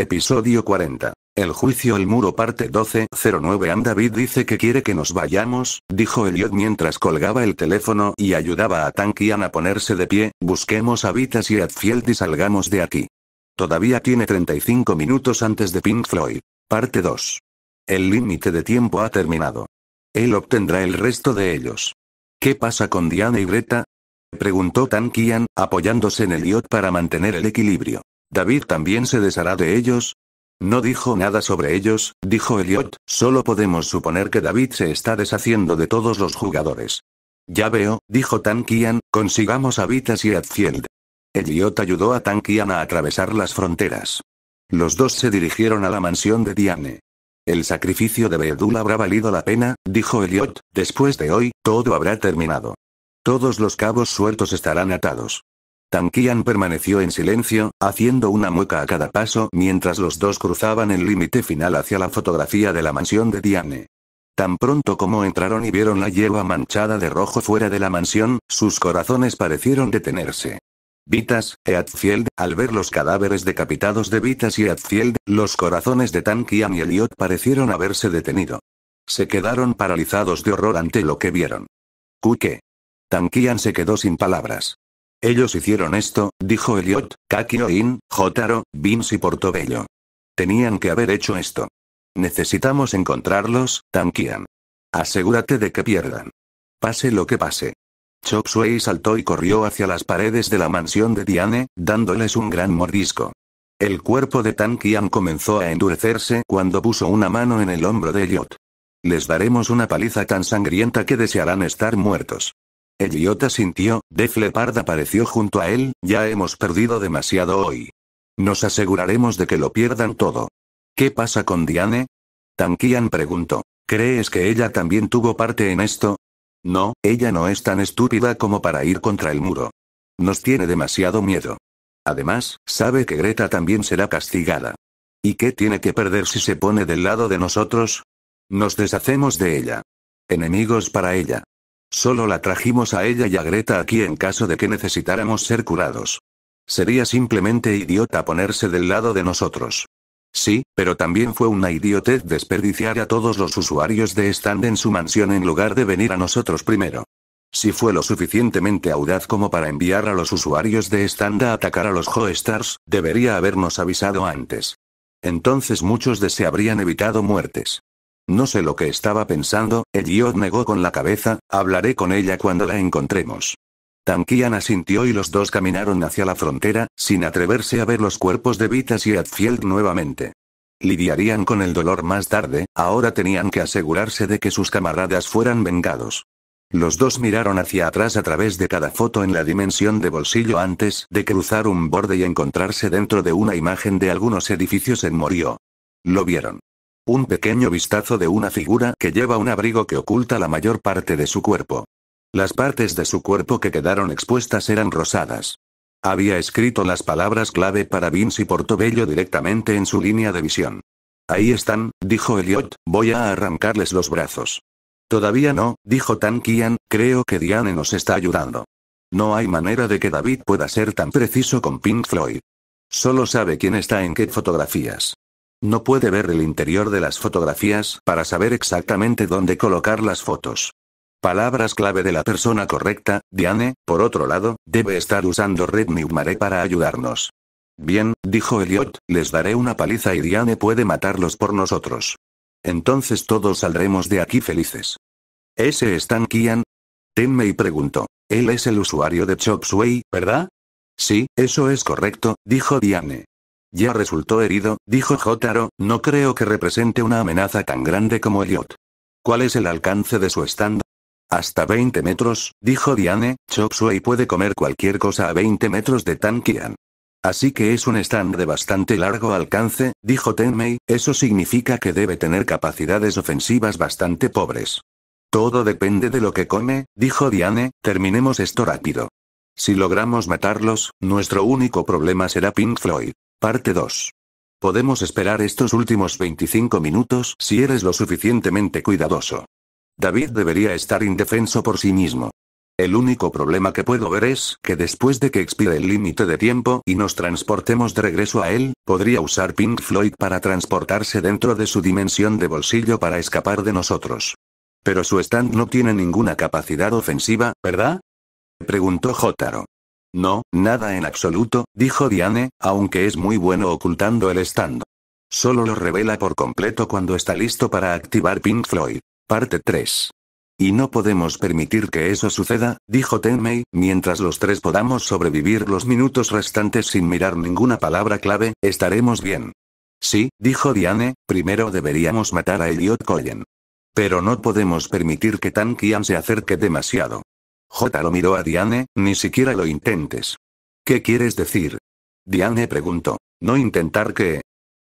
Episodio 40. El juicio El muro parte 12.09 And David dice que quiere que nos vayamos, dijo Elliot mientras colgaba el teléfono y ayudaba a Tankian a ponerse de pie, busquemos a Vitas y Adfield y salgamos de aquí. Todavía tiene 35 minutos antes de Pink Floyd. Parte 2. El límite de tiempo ha terminado. Él obtendrá el resto de ellos. ¿Qué pasa con Diana y Greta? Preguntó Tankian, apoyándose en Elliot para mantener el equilibrio. David también se deshará de ellos. No dijo nada sobre ellos, dijo Elliot, solo podemos suponer que David se está deshaciendo de todos los jugadores. Ya veo, dijo Tan consigamos a Vitas y Adfield. Elliot ayudó a Tan a atravesar las fronteras. Los dos se dirigieron a la mansión de Diane. El sacrificio de Beedul habrá valido la pena, dijo Elliot, después de hoy, todo habrá terminado. Todos los cabos sueltos estarán atados. Tanquian permaneció en silencio, haciendo una mueca a cada paso mientras los dos cruzaban el límite final hacia la fotografía de la mansión de Diane. Tan pronto como entraron y vieron la hierba manchada de rojo fuera de la mansión, sus corazones parecieron detenerse. Vitas, Eatfield, al ver los cadáveres decapitados de Vitas y Eatfield, los corazones de Tankian y Elliot parecieron haberse detenido. Se quedaron paralizados de horror ante lo que vieron. ¿Qué? Tankian se quedó sin palabras. Ellos hicieron esto, dijo Elliot, Kakio In, Jotaro, Vince y Portobello. Tenían que haber hecho esto. Necesitamos encontrarlos, Tankian. Asegúrate de que pierdan. Pase lo que pase. Chop Suey saltó y corrió hacia las paredes de la mansión de Diane, dándoles un gran mordisco. El cuerpo de Tan comenzó a endurecerse cuando puso una mano en el hombro de Elliot. Les daremos una paliza tan sangrienta que desearán estar muertos. El idiota sintió, Def Leppard apareció junto a él, ya hemos perdido demasiado hoy. Nos aseguraremos de que lo pierdan todo. ¿Qué pasa con Diane? Tanquian preguntó. ¿Crees que ella también tuvo parte en esto? No, ella no es tan estúpida como para ir contra el muro. Nos tiene demasiado miedo. Además, sabe que Greta también será castigada. ¿Y qué tiene que perder si se pone del lado de nosotros? Nos deshacemos de ella. Enemigos para ella. Solo la trajimos a ella y a Greta aquí en caso de que necesitáramos ser curados. Sería simplemente idiota ponerse del lado de nosotros. Sí, pero también fue una idiotez desperdiciar a todos los usuarios de stand en su mansión en lugar de venir a nosotros primero. Si fue lo suficientemente audaz como para enviar a los usuarios de stand a atacar a los Joestars, debería habernos avisado antes. Entonces muchos de se habrían evitado muertes. No sé lo que estaba pensando, Elliot negó con la cabeza, hablaré con ella cuando la encontremos. Tankian asintió y los dos caminaron hacia la frontera, sin atreverse a ver los cuerpos de Vitas y Atfield nuevamente. Lidiarían con el dolor más tarde, ahora tenían que asegurarse de que sus camaradas fueran vengados. Los dos miraron hacia atrás a través de cada foto en la dimensión de bolsillo antes de cruzar un borde y encontrarse dentro de una imagen de algunos edificios en Morio. Lo vieron. Un pequeño vistazo de una figura que lleva un abrigo que oculta la mayor parte de su cuerpo. Las partes de su cuerpo que quedaron expuestas eran rosadas. Había escrito las palabras clave para Vince y Portobello directamente en su línea de visión. Ahí están, dijo Elliot, voy a arrancarles los brazos. Todavía no, dijo Tan Kian, creo que Diane nos está ayudando. No hay manera de que David pueda ser tan preciso con Pink Floyd. Solo sabe quién está en qué fotografías. No puede ver el interior de las fotografías para saber exactamente dónde colocar las fotos. Palabras clave de la persona correcta, Diane, por otro lado, debe estar usando Red Mare para ayudarnos. Bien, dijo Elliot, les daré una paliza y Diane puede matarlos por nosotros. Entonces todos saldremos de aquí felices. ¿Ese es Tankian? Kian? y preguntó. Él es el usuario de Chop ¿verdad? Sí, eso es correcto, dijo Diane. Ya resultó herido, dijo Jotaro, no creo que represente una amenaza tan grande como Elliot. ¿Cuál es el alcance de su stand? Hasta 20 metros, dijo Diane, Chop Suey puede comer cualquier cosa a 20 metros de Tan Así que es un stand de bastante largo alcance, dijo Tenmei, eso significa que debe tener capacidades ofensivas bastante pobres. Todo depende de lo que come, dijo Diane, terminemos esto rápido. Si logramos matarlos, nuestro único problema será Pink Floyd. Parte 2. Podemos esperar estos últimos 25 minutos si eres lo suficientemente cuidadoso. David debería estar indefenso por sí mismo. El único problema que puedo ver es que después de que expire el límite de tiempo y nos transportemos de regreso a él, podría usar Pink Floyd para transportarse dentro de su dimensión de bolsillo para escapar de nosotros. Pero su stand no tiene ninguna capacidad ofensiva, ¿verdad? Preguntó Jotaro. No, nada en absoluto, dijo Diane, aunque es muy bueno ocultando el stand. Solo lo revela por completo cuando está listo para activar Pink Floyd. Parte 3. Y no podemos permitir que eso suceda, dijo Tenmei, mientras los tres podamos sobrevivir los minutos restantes sin mirar ninguna palabra clave, estaremos bien. Sí, dijo Diane, primero deberíamos matar a Elliot Cohen. Pero no podemos permitir que Tan se acerque demasiado. Jotaro miró a Diane, ni siquiera lo intentes. ¿Qué quieres decir? Diane preguntó. ¿No intentar qué?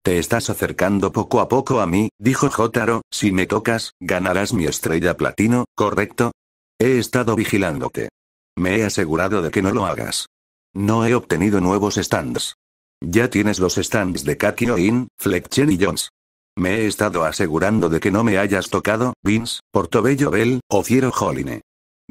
Te estás acercando poco a poco a mí, dijo Jotaro, si me tocas, ganarás mi estrella platino, ¿correcto? He estado vigilándote. Me he asegurado de que no lo hagas. No he obtenido nuevos stands. Ya tienes los stands de Kakio In, y Jones. Me he estado asegurando de que no me hayas tocado, Vince, Portobello Bell, o Ciero Holine.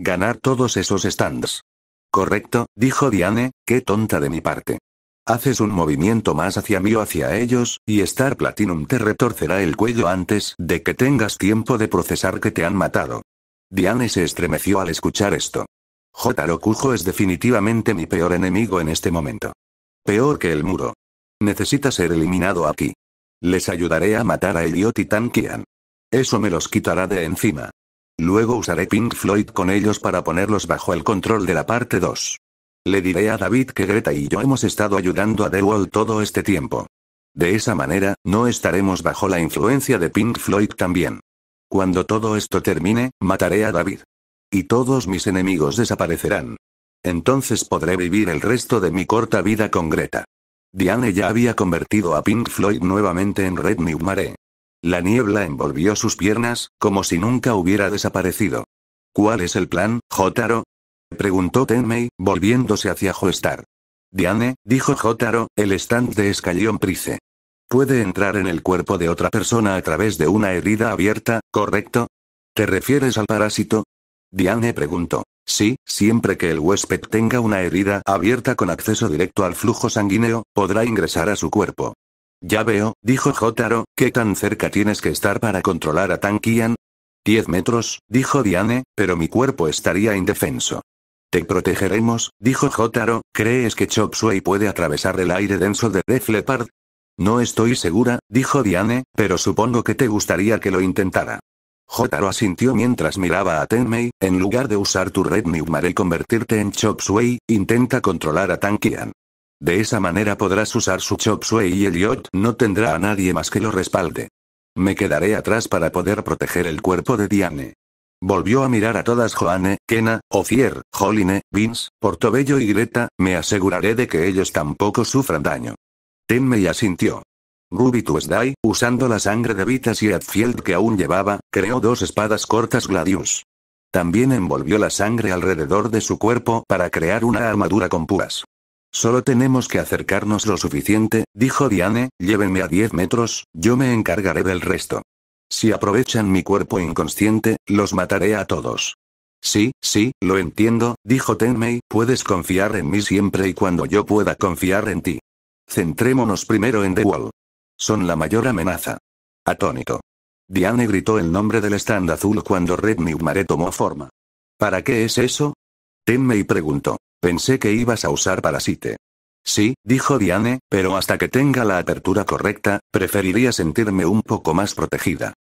Ganar todos esos stands. Correcto, dijo Diane, qué tonta de mi parte. Haces un movimiento más hacia mí o hacia ellos, y Star Platinum te retorcerá el cuello antes de que tengas tiempo de procesar que te han matado. Diane se estremeció al escuchar esto. Jotaro Kujo es definitivamente mi peor enemigo en este momento. Peor que el muro. Necesita ser eliminado aquí. Les ayudaré a matar a Idiot y Tankian. Eso me los quitará de encima. Luego usaré Pink Floyd con ellos para ponerlos bajo el control de la parte 2. Le diré a David que Greta y yo hemos estado ayudando a The Wall todo este tiempo. De esa manera, no estaremos bajo la influencia de Pink Floyd también. Cuando todo esto termine, mataré a David. Y todos mis enemigos desaparecerán. Entonces podré vivir el resto de mi corta vida con Greta. Diane ya había convertido a Pink Floyd nuevamente en Red New Mare. La niebla envolvió sus piernas, como si nunca hubiera desaparecido. ¿Cuál es el plan, Jotaro? preguntó Tenmei, volviéndose hacia Joestar. Diane, dijo Jotaro, el stand de escalión Price. Puede entrar en el cuerpo de otra persona a través de una herida abierta, ¿correcto? ¿Te refieres al parásito? Diane preguntó. Sí, siempre que el huésped tenga una herida abierta con acceso directo al flujo sanguíneo, podrá ingresar a su cuerpo. Ya veo, dijo Jotaro, ¿qué tan cerca tienes que estar para controlar a Tankian? Diez metros, dijo Diane, pero mi cuerpo estaría indefenso. Te protegeremos, dijo Jotaro, ¿crees que Chop Suey puede atravesar el aire denso de Death Leopard? No estoy segura, dijo Diane, pero supongo que te gustaría que lo intentara. Jotaro asintió mientras miraba a Tenmei, en lugar de usar tu Red Nigmar y convertirte en Chop Suey, intenta controlar a Tankian. De esa manera podrás usar su chop suey y el no tendrá a nadie más que lo respalde. Me quedaré atrás para poder proteger el cuerpo de Diane. Volvió a mirar a todas Joanne, Kena, Ofier, Joline, Vince, Portobello y Greta, me aseguraré de que ellos tampoco sufran daño. Tenme y asintió. Ruby Tuesday, usando la sangre de Vitas y Adfield que aún llevaba, creó dos espadas cortas Gladius. También envolvió la sangre alrededor de su cuerpo para crear una armadura con púas. Solo tenemos que acercarnos lo suficiente, dijo Diane, llévenme a 10 metros, yo me encargaré del resto. Si aprovechan mi cuerpo inconsciente, los mataré a todos. Sí, sí, lo entiendo, dijo Tenmei, puedes confiar en mí siempre y cuando yo pueda confiar en ti. Centrémonos primero en The Wall. Son la mayor amenaza. Atónito. Diane gritó el nombre del stand azul cuando Red Mare tomó forma. ¿Para qué es eso? Tenmei preguntó. Pensé que ibas a usar parasite. Sí, dijo Diane, pero hasta que tenga la apertura correcta, preferiría sentirme un poco más protegida.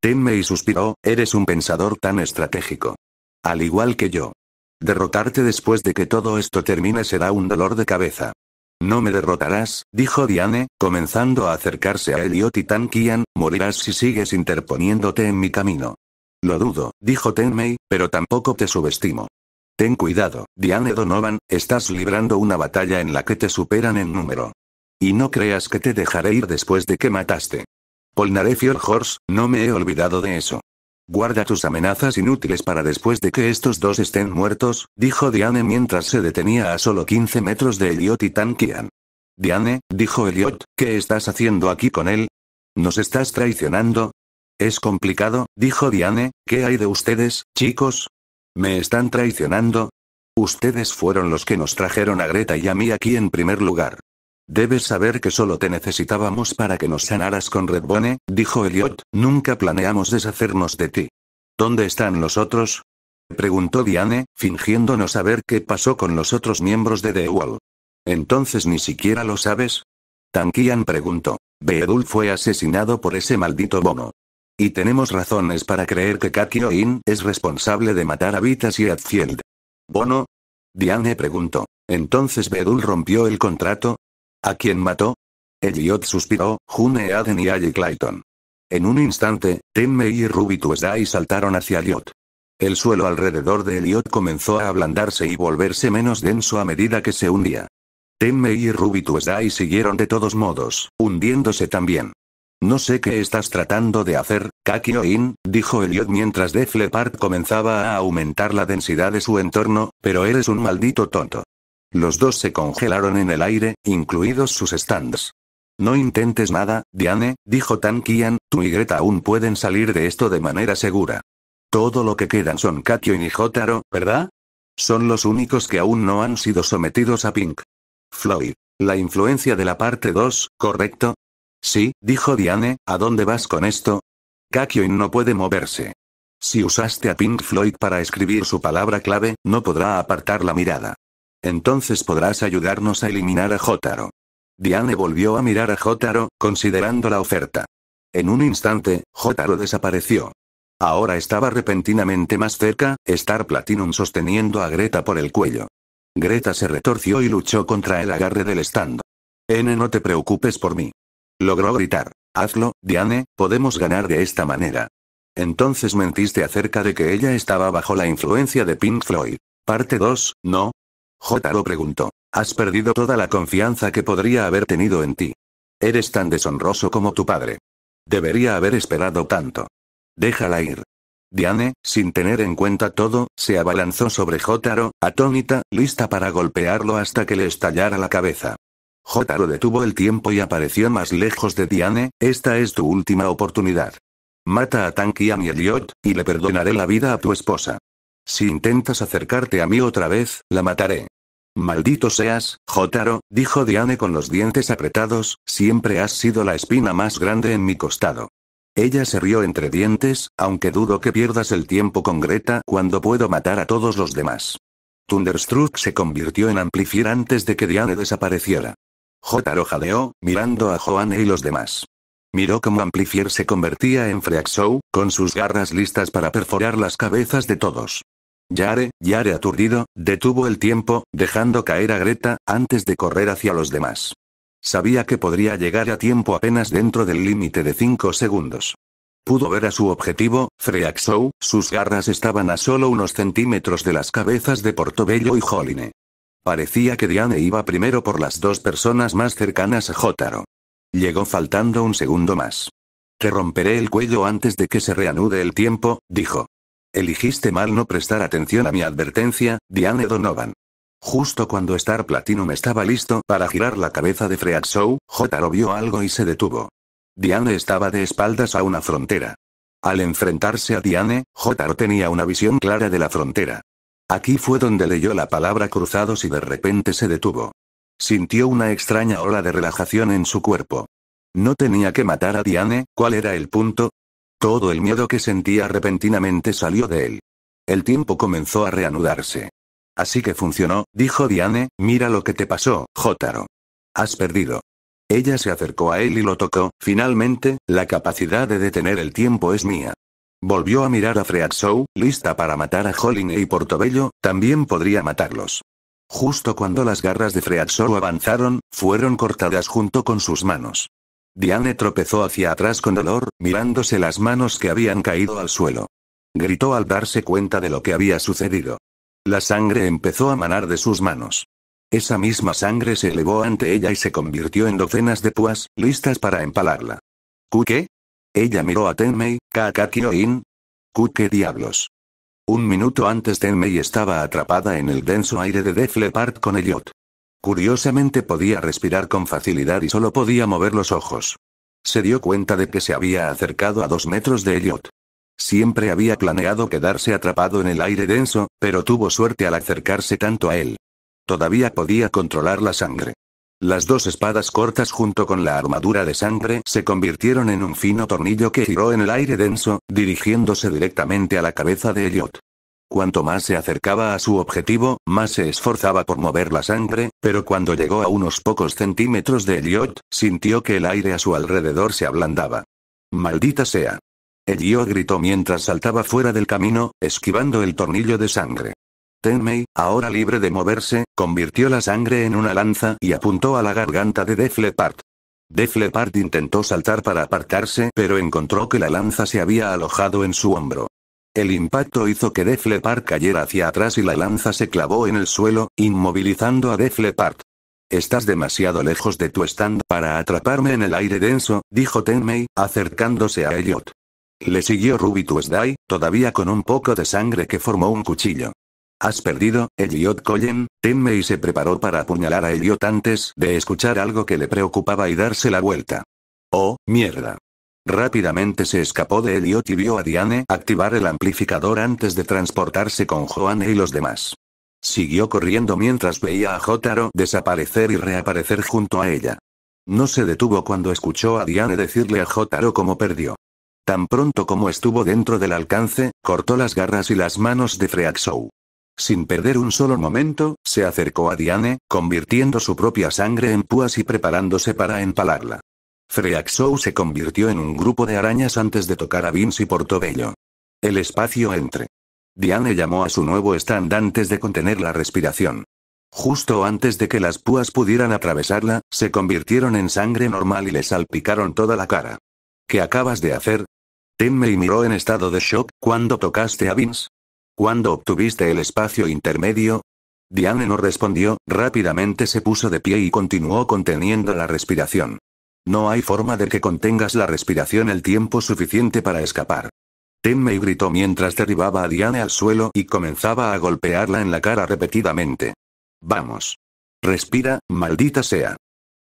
Tenmei suspiró, eres un pensador tan estratégico. Al igual que yo. Derrotarte después de que todo esto termine será un dolor de cabeza. No me derrotarás, dijo Diane, comenzando a acercarse a él y tan Kian, morirás si sigues interponiéndote en mi camino. Lo dudo, dijo Tenmei, pero tampoco te subestimo. Ten cuidado, Diane Donovan, estás librando una batalla en la que te superan en número. Y no creas que te dejaré ir después de que mataste. Polnareff y Horse, no me he olvidado de eso. Guarda tus amenazas inútiles para después de que estos dos estén muertos, dijo Diane mientras se detenía a solo 15 metros de Elliot y Tankian. Diane, dijo Elliot, ¿qué estás haciendo aquí con él? ¿Nos estás traicionando? Es complicado, dijo Diane, ¿qué hay de ustedes, chicos? Me están traicionando. Ustedes fueron los que nos trajeron a Greta y a mí aquí en primer lugar. Debes saber que solo te necesitábamos para que nos sanaras con Redbone, dijo Elliot, nunca planeamos deshacernos de ti. ¿Dónde están los otros? preguntó Diane, fingiendo no saber qué pasó con los otros miembros de The Wall. Entonces ni siquiera lo sabes, Tankian preguntó. Beedul fue asesinado por ese maldito bono. Y tenemos razones para creer que Kakio es responsable de matar a Vitas y Atfield. ¿Bono? Diane preguntó. ¿Entonces Bedul rompió el contrato? ¿A quién mató? Elliot suspiró, June Aden y Aye Clayton. En un instante, Tenmei y Ruby Tuesday saltaron hacia Elliot. El suelo alrededor de Elliot comenzó a ablandarse y volverse menos denso a medida que se hundía. Tenmei y Ruby Tuesday siguieron de todos modos, hundiéndose también. No sé qué estás tratando de hacer, Kakioin, dijo Elliot mientras Deflepart comenzaba a aumentar la densidad de su entorno, pero eres un maldito tonto. Los dos se congelaron en el aire, incluidos sus stands. No intentes nada, Diane, dijo Tankian, tú y Greta aún pueden salir de esto de manera segura. Todo lo que quedan son Kakioin y Jotaro, ¿verdad? Son los únicos que aún no han sido sometidos a Pink. Floyd. La influencia de la parte 2, correcto, Sí, dijo Diane, ¿a dónde vas con esto? Kakyoin no puede moverse. Si usaste a Pink Floyd para escribir su palabra clave, no podrá apartar la mirada. Entonces podrás ayudarnos a eliminar a Jotaro. Diane volvió a mirar a Jotaro, considerando la oferta. En un instante, Jotaro desapareció. Ahora estaba repentinamente más cerca, Star Platinum sosteniendo a Greta por el cuello. Greta se retorció y luchó contra el agarre del stand. N no te preocupes por mí. Logró gritar. Hazlo, Diane, podemos ganar de esta manera. Entonces mentiste acerca de que ella estaba bajo la influencia de Pink Floyd. Parte 2, ¿no? Jotaro preguntó. Has perdido toda la confianza que podría haber tenido en ti. Eres tan deshonroso como tu padre. Debería haber esperado tanto. Déjala ir. Diane, sin tener en cuenta todo, se abalanzó sobre Jotaro, atónita, lista para golpearlo hasta que le estallara la cabeza. Jotaro detuvo el tiempo y apareció más lejos de Diane, esta es tu última oportunidad. Mata a Tanki a mi Elliot, y le perdonaré la vida a tu esposa. Si intentas acercarte a mí otra vez, la mataré. Maldito seas, Jotaro, dijo Diane con los dientes apretados, siempre has sido la espina más grande en mi costado. Ella se rió entre dientes, aunque dudo que pierdas el tiempo con Greta cuando puedo matar a todos los demás. Thunderstruck se convirtió en Amplifier antes de que Diane desapareciera. Jotaro jadeó, mirando a Joanne y los demás. Miró cómo Amplifier se convertía en Show, con sus garras listas para perforar las cabezas de todos. Yare, Yare aturdido, detuvo el tiempo, dejando caer a Greta, antes de correr hacia los demás. Sabía que podría llegar a tiempo apenas dentro del límite de 5 segundos. Pudo ver a su objetivo, Show, sus garras estaban a solo unos centímetros de las cabezas de Portobello y Joline. Parecía que Diane iba primero por las dos personas más cercanas a Jotaro. Llegó faltando un segundo más. Te romperé el cuello antes de que se reanude el tiempo, dijo. Eligiste mal no prestar atención a mi advertencia, Diane Donovan. Justo cuando Star Platinum estaba listo para girar la cabeza de Show, Jotaro vio algo y se detuvo. Diane estaba de espaldas a una frontera. Al enfrentarse a Diane, Jotaro tenía una visión clara de la frontera. Aquí fue donde leyó la palabra cruzados y de repente se detuvo. Sintió una extraña ola de relajación en su cuerpo. No tenía que matar a Diane, ¿cuál era el punto? Todo el miedo que sentía repentinamente salió de él. El tiempo comenzó a reanudarse. Así que funcionó, dijo Diane, mira lo que te pasó, Jotaro. Has perdido. Ella se acercó a él y lo tocó, finalmente, la capacidad de detener el tiempo es mía. Volvió a mirar a Freakshow, lista para matar a Holling y Portobello, también podría matarlos. Justo cuando las garras de Freaxou avanzaron, fueron cortadas junto con sus manos. Diane tropezó hacia atrás con dolor, mirándose las manos que habían caído al suelo. Gritó al darse cuenta de lo que había sucedido. La sangre empezó a manar de sus manos. Esa misma sangre se elevó ante ella y se convirtió en docenas de púas, listas para empalarla. ¿Qué? Ella miró a Tenmei, Kakakioin. in ¿Qué diablos? Un minuto antes Tenmei estaba atrapada en el denso aire de Deflepart Leopard con Elliot. Curiosamente podía respirar con facilidad y solo podía mover los ojos. Se dio cuenta de que se había acercado a dos metros de Elliot. Siempre había planeado quedarse atrapado en el aire denso, pero tuvo suerte al acercarse tanto a él. Todavía podía controlar la sangre. Las dos espadas cortas junto con la armadura de sangre se convirtieron en un fino tornillo que giró en el aire denso, dirigiéndose directamente a la cabeza de Elliot. Cuanto más se acercaba a su objetivo, más se esforzaba por mover la sangre, pero cuando llegó a unos pocos centímetros de Elliot, sintió que el aire a su alrededor se ablandaba. Maldita sea. Elliot gritó mientras saltaba fuera del camino, esquivando el tornillo de sangre. Tenmei, ahora libre de moverse, convirtió la sangre en una lanza y apuntó a la garganta de Deflepart. Deflepart intentó saltar para apartarse pero encontró que la lanza se había alojado en su hombro. El impacto hizo que Deflepart cayera hacia atrás y la lanza se clavó en el suelo, inmovilizando a Deflepart. Estás demasiado lejos de tu stand para atraparme en el aire denso, dijo Tenmei, acercándose a Elliot. Le siguió Ruby Tuesday, todavía con un poco de sangre que formó un cuchillo. Has perdido, Elliot Collen, teme y se preparó para apuñalar a Elliot antes de escuchar algo que le preocupaba y darse la vuelta. Oh, mierda. Rápidamente se escapó de Elliot y vio a Diane activar el amplificador antes de transportarse con Joanne y los demás. Siguió corriendo mientras veía a Jotaro desaparecer y reaparecer junto a ella. No se detuvo cuando escuchó a Diane decirle a Jotaro cómo perdió. Tan pronto como estuvo dentro del alcance, cortó las garras y las manos de Show. Sin perder un solo momento, se acercó a Diane, convirtiendo su propia sangre en púas y preparándose para empalarla. Show se convirtió en un grupo de arañas antes de tocar a Vince y Portobello. El espacio entre. Diane llamó a su nuevo stand antes de contener la respiración. Justo antes de que las púas pudieran atravesarla, se convirtieron en sangre normal y le salpicaron toda la cara. ¿Qué acabas de hacer? Tenme y miró en estado de shock, cuando tocaste a Vince, ¿Cuándo obtuviste el espacio intermedio? Diane no respondió, rápidamente se puso de pie y continuó conteniendo la respiración. No hay forma de que contengas la respiración el tiempo suficiente para escapar. Temme gritó mientras derribaba a Diane al suelo y comenzaba a golpearla en la cara repetidamente. Vamos. Respira, maldita sea.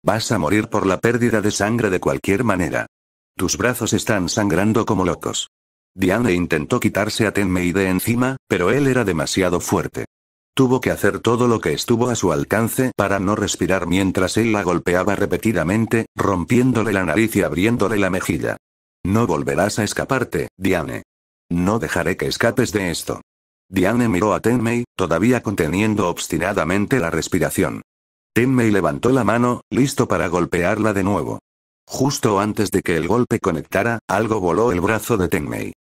Vas a morir por la pérdida de sangre de cualquier manera. Tus brazos están sangrando como locos. Diane intentó quitarse a Tenmei de encima, pero él era demasiado fuerte. Tuvo que hacer todo lo que estuvo a su alcance para no respirar mientras él la golpeaba repetidamente, rompiéndole la nariz y abriéndole la mejilla. No volverás a escaparte, Diane. No dejaré que escapes de esto. Diane miró a Tenmei, todavía conteniendo obstinadamente la respiración. Tenmei levantó la mano, listo para golpearla de nuevo. Justo antes de que el golpe conectara, algo voló el brazo de Tenmei.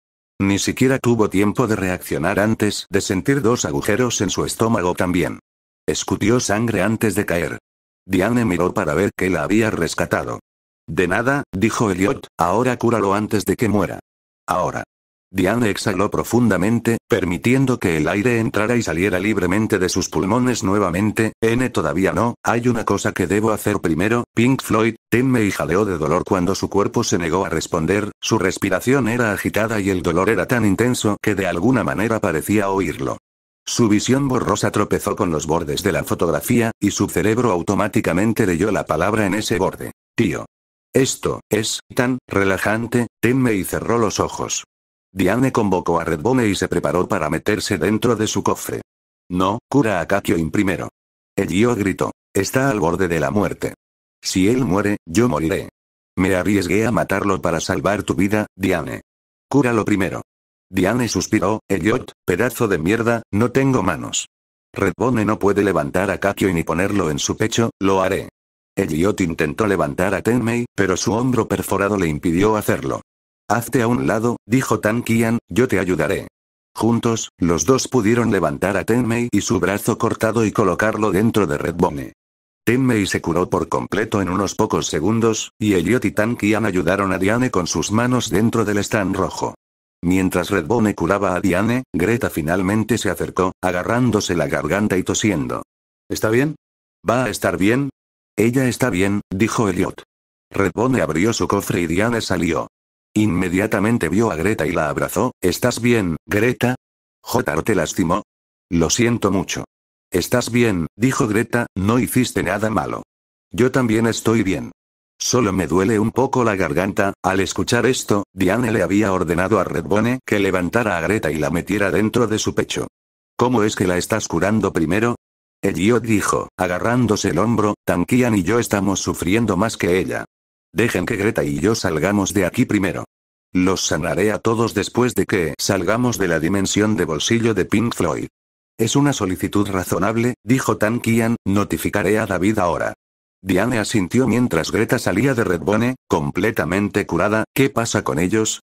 Ni siquiera tuvo tiempo de reaccionar antes de sentir dos agujeros en su estómago también. Escutió sangre antes de caer. Diane miró para ver que la había rescatado. De nada, dijo Elliot, ahora cúralo antes de que muera. Ahora. Diane exhaló profundamente, permitiendo que el aire entrara y saliera libremente de sus pulmones nuevamente. N todavía no, hay una cosa que debo hacer primero. Pink Floyd, temme y jaleó de dolor cuando su cuerpo se negó a responder. Su respiración era agitada y el dolor era tan intenso que de alguna manera parecía oírlo. Su visión borrosa tropezó con los bordes de la fotografía, y su cerebro automáticamente leyó la palabra en ese borde. Tío. Esto, es, tan, relajante, temme y cerró los ojos. Diane convocó a Redbone y se preparó para meterse dentro de su cofre. No, cura a Kakyoin primero. Elliot gritó. Está al borde de la muerte. Si él muere, yo moriré. Me arriesgué a matarlo para salvar tu vida, Diane. Cúralo primero. Diane suspiró, Elliot, pedazo de mierda, no tengo manos. Redbone no puede levantar a Kakyoin ni ponerlo en su pecho, lo haré. Elliot intentó levantar a Tenmei, pero su hombro perforado le impidió hacerlo. Hazte a un lado, dijo Tan Kian. yo te ayudaré. Juntos, los dos pudieron levantar a Tenmei y su brazo cortado y colocarlo dentro de Redbone. Tenmei se curó por completo en unos pocos segundos, y Elliot y Tan ayudaron a Diane con sus manos dentro del stand rojo. Mientras Redbone curaba a Diane, Greta finalmente se acercó, agarrándose la garganta y tosiendo. ¿Está bien? ¿Va a estar bien? Ella está bien, dijo Elliot. Redbone abrió su cofre y Diane salió. Inmediatamente vio a Greta y la abrazó. ¿Estás bien, Greta? J.O. te lastimó? Lo siento mucho. Estás bien, dijo Greta, no hiciste nada malo. Yo también estoy bien. Solo me duele un poco la garganta. Al escuchar esto, Diane le había ordenado a Redbone que levantara a Greta y la metiera dentro de su pecho. ¿Cómo es que la estás curando primero? Elliot dijo, agarrándose el hombro, Tankian y yo estamos sufriendo más que ella. Dejen que Greta y yo salgamos de aquí primero. Los sanaré a todos después de que salgamos de la dimensión de bolsillo de Pink Floyd. Es una solicitud razonable, dijo Tan Kian, notificaré a David ahora. Diane asintió mientras Greta salía de Redbone, completamente curada, ¿qué pasa con ellos?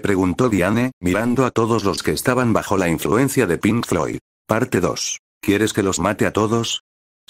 Preguntó Diane, mirando a todos los que estaban bajo la influencia de Pink Floyd. Parte 2. ¿Quieres que los mate a todos?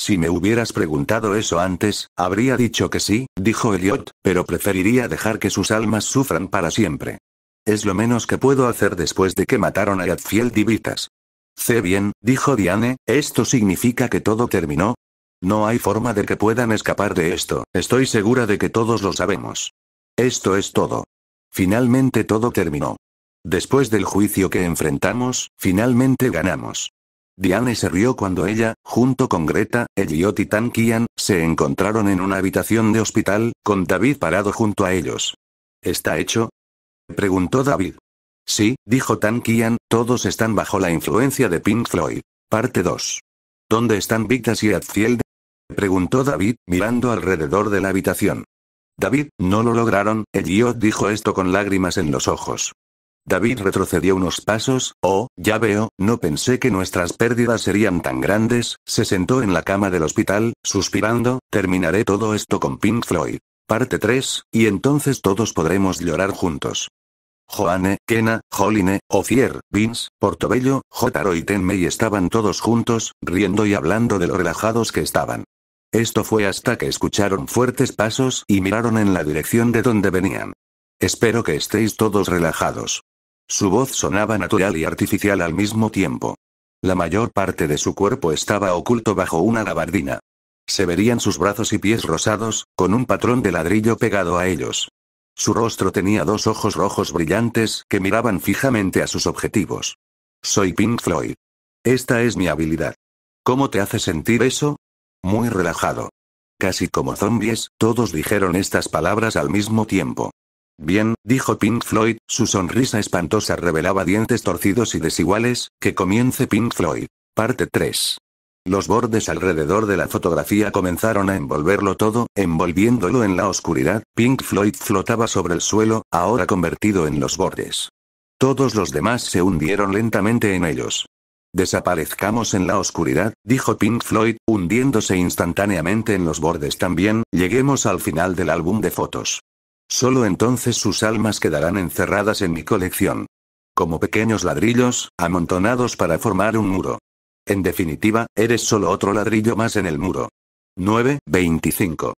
Si me hubieras preguntado eso antes, habría dicho que sí, dijo Elliot, pero preferiría dejar que sus almas sufran para siempre. Es lo menos que puedo hacer después de que mataron a Yadfiel Divitas. Sé bien, dijo Diane, ¿esto significa que todo terminó? No hay forma de que puedan escapar de esto, estoy segura de que todos lo sabemos. Esto es todo. Finalmente todo terminó. Después del juicio que enfrentamos, finalmente ganamos. Diane se rió cuando ella, junto con Greta, Elliot y Tan Kian, se encontraron en una habitación de hospital, con David parado junto a ellos. ¿Está hecho? preguntó David. Sí, dijo Tan Kian, todos están bajo la influencia de Pink Floyd. Parte 2. ¿Dónde están Victas y Atfield? preguntó David, mirando alrededor de la habitación. David, no lo lograron, Elliot dijo esto con lágrimas en los ojos. David retrocedió unos pasos, oh, ya veo, no pensé que nuestras pérdidas serían tan grandes, se sentó en la cama del hospital, suspirando, terminaré todo esto con Pink Floyd. Parte 3, y entonces todos podremos llorar juntos. Joanne, Kena, Joline, Ofier, Vince, Portobello, Jotaro y Tenmei estaban todos juntos, riendo y hablando de lo relajados que estaban. Esto fue hasta que escucharon fuertes pasos y miraron en la dirección de donde venían. Espero que estéis todos relajados. Su voz sonaba natural y artificial al mismo tiempo. La mayor parte de su cuerpo estaba oculto bajo una gabardina. Se verían sus brazos y pies rosados, con un patrón de ladrillo pegado a ellos. Su rostro tenía dos ojos rojos brillantes que miraban fijamente a sus objetivos. Soy Pink Floyd. Esta es mi habilidad. ¿Cómo te hace sentir eso? Muy relajado. Casi como zombies, todos dijeron estas palabras al mismo tiempo. Bien, dijo Pink Floyd, su sonrisa espantosa revelaba dientes torcidos y desiguales, que comience Pink Floyd. Parte 3. Los bordes alrededor de la fotografía comenzaron a envolverlo todo, envolviéndolo en la oscuridad, Pink Floyd flotaba sobre el suelo, ahora convertido en los bordes. Todos los demás se hundieron lentamente en ellos. Desaparezcamos en la oscuridad, dijo Pink Floyd, hundiéndose instantáneamente en los bordes también, lleguemos al final del álbum de fotos. Solo entonces sus almas quedarán encerradas en mi colección. Como pequeños ladrillos, amontonados para formar un muro. En definitiva, eres solo otro ladrillo más en el muro. 9.25.